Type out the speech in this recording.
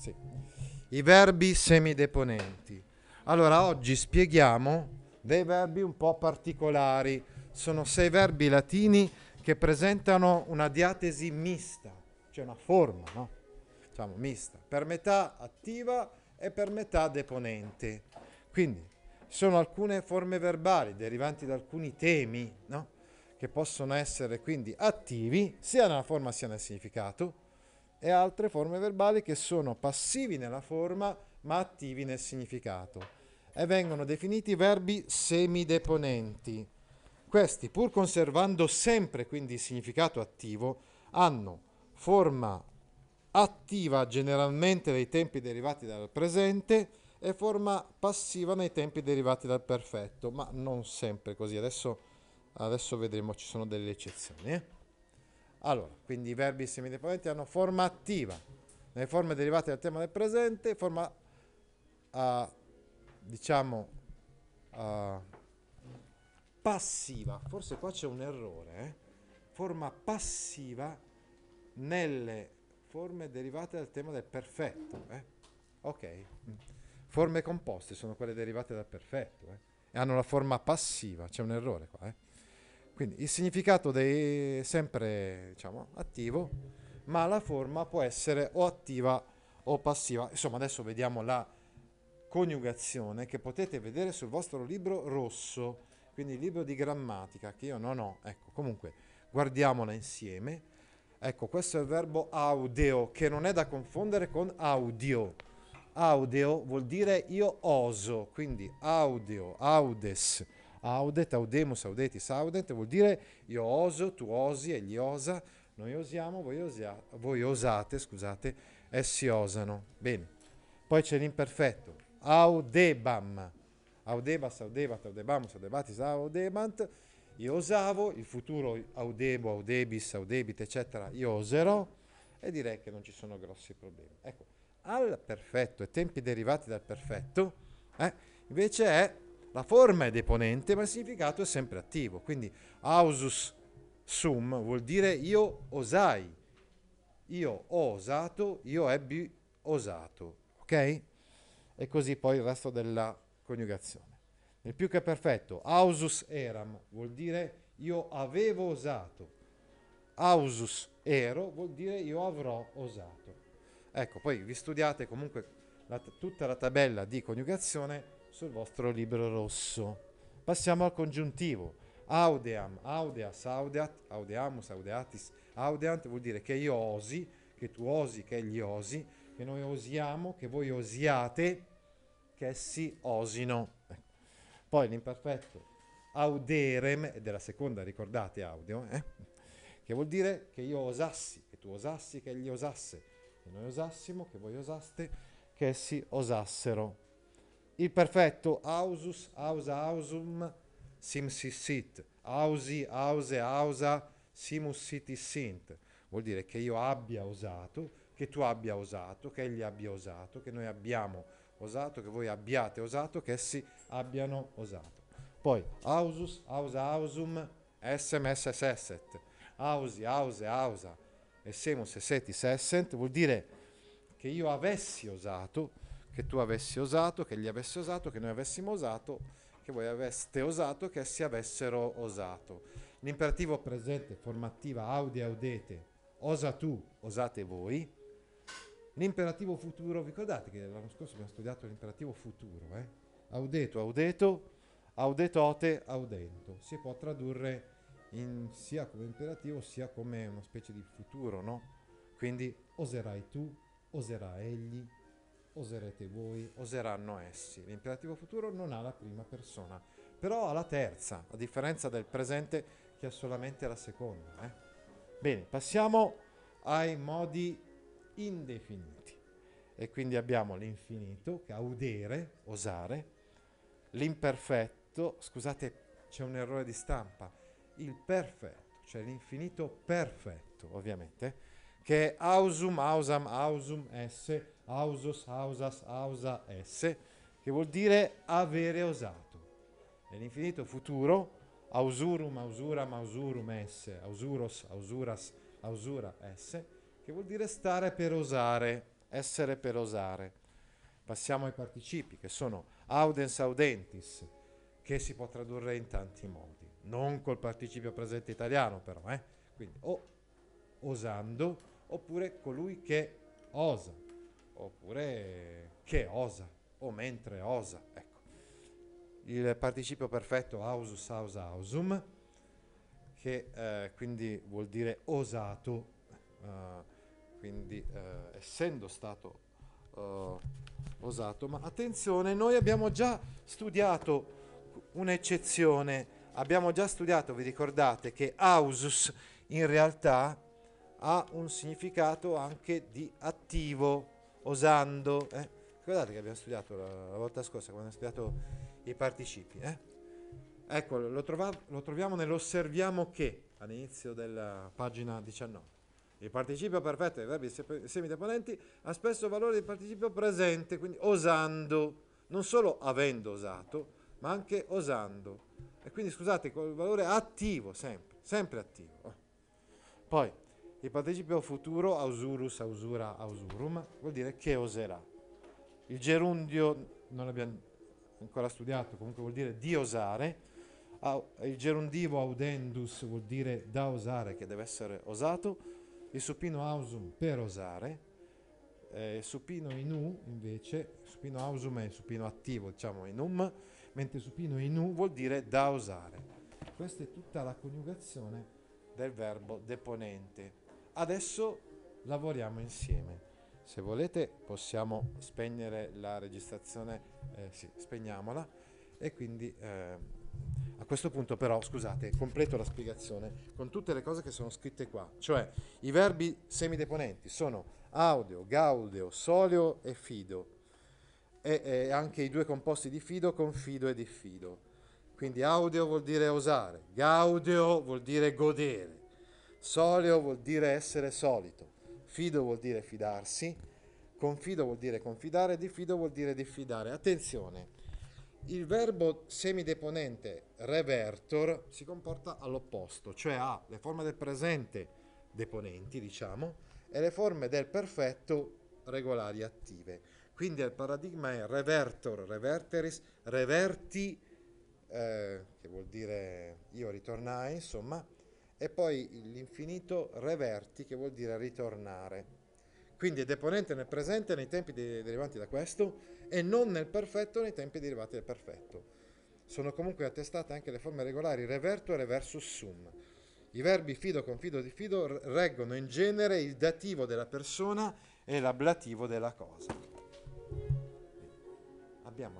Sì. I verbi semideponenti. Allora, oggi spieghiamo dei verbi un po' particolari. Sono sei verbi latini che presentano una diatesi mista, cioè una forma, no? Diciamo mista, per metà attiva e per metà deponente. Quindi sono alcune forme verbali derivanti da alcuni temi, no? Che possono essere quindi attivi sia nella forma sia nel significato e altre forme verbali che sono passivi nella forma ma attivi nel significato e vengono definiti verbi semideponenti. Questi, pur conservando sempre quindi il significato attivo, hanno forma attiva generalmente nei tempi derivati dal presente e forma passiva nei tempi derivati dal perfetto, ma non sempre così. Adesso, adesso vedremo, ci sono delle eccezioni. Eh? Allora, quindi i verbi semidependenti hanno forma attiva, nelle forme derivate dal tema del presente, forma, uh, diciamo, uh, passiva. Forse qua c'è un errore, eh? Forma passiva nelle forme derivate dal tema del perfetto. Eh? Ok. Forme composte sono quelle derivate dal perfetto. Eh? E hanno la forma passiva, c'è un errore qua. Eh? Quindi il significato è sempre diciamo, attivo, ma la forma può essere o attiva o passiva. Insomma, adesso vediamo la coniugazione che potete vedere sul vostro libro rosso, quindi il libro di grammatica, che io non ho. Ecco, comunque, guardiamola insieme. Ecco, questo è il verbo audio, che non è da confondere con audio. Audio vuol dire io oso, quindi audio, audes Audet, audemus, audetis, audet, vuol dire io oso, tu osi, egli osa, noi osiamo, voi, osia, voi osate, scusate, essi osano. Bene. Poi c'è l'imperfetto. Audebam. Audebas, audebat, audebamus, audebatis, audebant. Io osavo, il futuro audebo, audebis, audebit, eccetera, io oserò e direi che non ci sono grossi problemi. Ecco, al perfetto e tempi derivati dal perfetto, eh, invece è la forma è deponente, ma il significato è sempre attivo. Quindi ausus sum vuol dire io osai, io ho osato, io ebbi osato. Ok? E così poi il resto della coniugazione. Nel più che perfetto, ausus eram vuol dire io avevo osato. Ausus ero vuol dire io avrò osato. Ecco, poi vi studiate comunque la tutta la tabella di coniugazione sul vostro libro rosso. Passiamo al congiuntivo. Audeam, audeas, audeat, audeamus, audeatis, audeant vuol dire che io osi, che tu osi, che egli osi, che noi osiamo, che voi osiate, che essi osino. Poi l'imperfetto auderem, ed è la seconda, ricordate audio, eh? che vuol dire che io osassi, che tu osassi, che egli osasse, che noi osassimo, che voi osaste, che essi osassero il perfetto ausus, ausa, ausum, sim si sit, ausi, ause, ausa, simus siti sint. Vuol dire che io abbia osato, che tu abbia osato, che egli abbia osato, che noi abbiamo osato, che voi abbiate osato, che essi abbiano osato. Poi ausus, ausa, ausum, sms sesset, ausi, ause, ausa, e semus e vuol dire che io avessi osato, che tu avessi osato, che gli avessi osato, che noi avessimo osato, che voi aveste osato, che essi avessero osato. L'imperativo presente, formativa, audi, audete, osa tu, osate voi. L'imperativo futuro, ricordate che l'anno scorso abbiamo studiato l'imperativo futuro, eh? Audeto, audeto, audetote, audento. Si può tradurre in, sia come imperativo sia come una specie di futuro, no? Quindi oserai tu, oserà egli, oserete voi, oseranno essi. L'imperativo futuro non ha la prima persona, però ha la terza, a differenza del presente che ha solamente la seconda. Eh? Bene, passiamo ai modi indefiniti. E quindi abbiamo l'infinito, che ha udere, osare, l'imperfetto, scusate c'è un errore di stampa, il perfetto, cioè l'infinito perfetto ovviamente, che è ausum, ausam, ausum, s, ausos, ausas, ausa, s, che vuol dire avere osato. Nell'infinito futuro, ausurum, ausura, mausurum, s, ausuros, ausuras, ausura, s, che vuol dire stare per osare, essere per osare. Passiamo ai participi, che sono audens, audentis, che si può tradurre in tanti modi, non col participio presente italiano però, eh? quindi o osando oppure colui che osa, oppure che osa o mentre osa. Ecco. Il participio perfetto ausus aus ausum, che eh, quindi vuol dire osato, eh, quindi eh, essendo stato eh, osato. Ma attenzione, noi abbiamo già studiato un'eccezione, abbiamo già studiato, vi ricordate, che ausus in realtà ha un significato anche di attivo osando. Eh? Ricordate che abbiamo studiato la, la, volta scorsa quando abbiamo studiato i participi. Eh? Ecco, lo, trova, lo troviamo nell'osserviamo che all'inizio della pagina 19. Il participio perfetto dei verbi semideponenti ha spesso valore di participio presente, quindi osando, non solo avendo osato, ma anche osando. E quindi scusate, col valore attivo sempre, sempre attivo. Poi, il participio futuro ausurus, ausura, ausurum vuol dire che oserà. Il gerundio non l'abbiamo ancora studiato, comunque vuol dire di osare. Il gerundivo audendus vuol dire da osare, che deve essere osato. Il supino ausum per osare. Eh, il supino inu invece, supino ausum è supino attivo, diciamo inum, mentre il supino inu vuol dire da osare. Questa è tutta la coniugazione del verbo deponente. Adesso lavoriamo insieme. Se volete possiamo spegnere la registrazione, eh, sì, spegniamola e quindi eh, a questo punto però, scusate, completo la spiegazione con tutte le cose che sono scritte qua, cioè i verbi semideponenti sono audio, gaudeo, solio e fido e, e anche i due composti di fido con fido e diffido. Quindi audio vuol dire osare, gaudeo vuol dire godere Soleo vuol dire essere solito, fido vuol dire fidarsi, confido vuol dire confidare, diffido vuol dire diffidare. Attenzione, il verbo semideponente revertor si comporta all'opposto, cioè ha le forme del presente deponenti, diciamo, e le forme del perfetto regolari attive. Quindi il paradigma è revertor, reverteris, reverti, eh, che vuol dire io ritornai, insomma, e poi l'infinito reverti che vuol dire ritornare. Quindi è deponente nel presente nei tempi derivanti da questo e non nel perfetto nei tempi derivati dal perfetto. Sono comunque attestate anche le forme regolari reverto e reverso sum. I verbi fido, confido, diffido reggono in genere il dativo della persona e l'ablativo della cosa. Abbiamo